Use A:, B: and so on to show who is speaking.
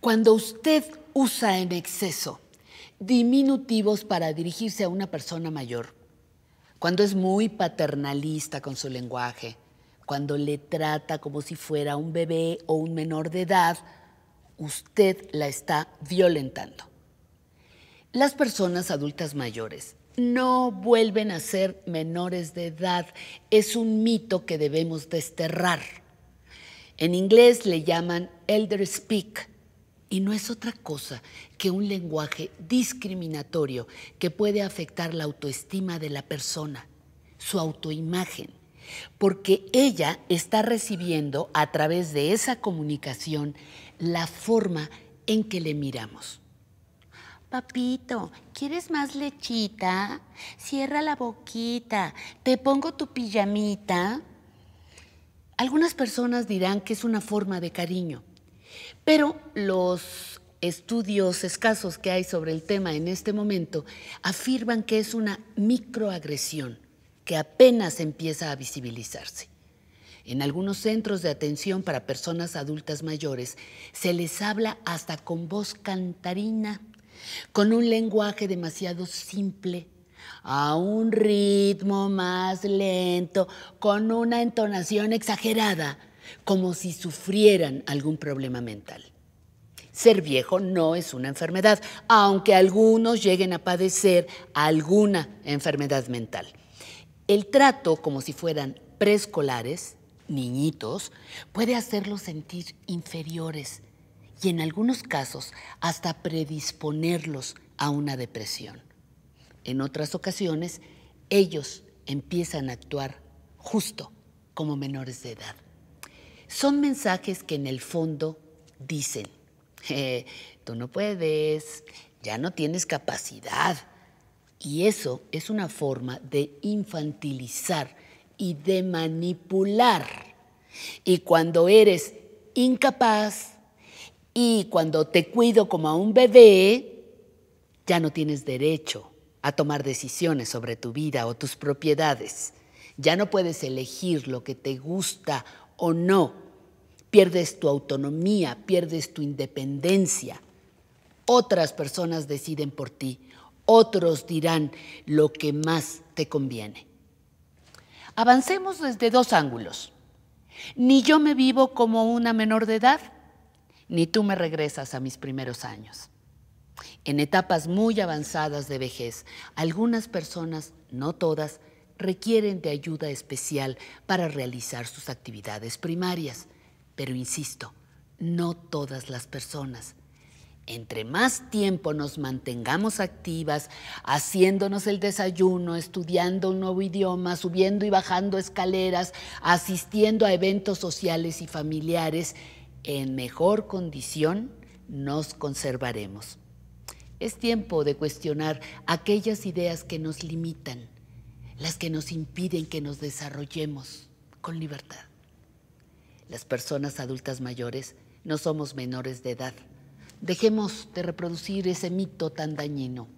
A: Cuando usted usa en exceso diminutivos para dirigirse a una persona mayor, cuando es muy paternalista con su lenguaje, cuando le trata como si fuera un bebé o un menor de edad, usted la está violentando. Las personas adultas mayores no vuelven a ser menores de edad. Es un mito que debemos desterrar. En inglés le llaman elder speak, y no es otra cosa que un lenguaje discriminatorio que puede afectar la autoestima de la persona, su autoimagen, porque ella está recibiendo a través de esa comunicación la forma en que le miramos. Papito, ¿quieres más lechita? Cierra la boquita, te pongo tu pijamita. Algunas personas dirán que es una forma de cariño, pero los estudios escasos que hay sobre el tema en este momento afirman que es una microagresión que apenas empieza a visibilizarse. En algunos centros de atención para personas adultas mayores se les habla hasta con voz cantarina, con un lenguaje demasiado simple, a un ritmo más lento, con una entonación exagerada como si sufrieran algún problema mental. Ser viejo no es una enfermedad, aunque algunos lleguen a padecer alguna enfermedad mental. El trato como si fueran preescolares, niñitos, puede hacerlos sentir inferiores y en algunos casos hasta predisponerlos a una depresión. En otras ocasiones, ellos empiezan a actuar justo como menores de edad son mensajes que en el fondo dicen, eh, tú no puedes, ya no tienes capacidad. Y eso es una forma de infantilizar y de manipular. Y cuando eres incapaz y cuando te cuido como a un bebé, ya no tienes derecho a tomar decisiones sobre tu vida o tus propiedades. Ya no puedes elegir lo que te gusta o no, pierdes tu autonomía, pierdes tu independencia. Otras personas deciden por ti, otros dirán lo que más te conviene. Avancemos desde dos ángulos. Ni yo me vivo como una menor de edad, ni tú me regresas a mis primeros años. En etapas muy avanzadas de vejez, algunas personas, no todas, requieren de ayuda especial para realizar sus actividades primarias. Pero insisto, no todas las personas. Entre más tiempo nos mantengamos activas, haciéndonos el desayuno, estudiando un nuevo idioma, subiendo y bajando escaleras, asistiendo a eventos sociales y familiares, en mejor condición nos conservaremos. Es tiempo de cuestionar aquellas ideas que nos limitan las que nos impiden que nos desarrollemos con libertad. Las personas adultas mayores no somos menores de edad. Dejemos de reproducir ese mito tan dañino.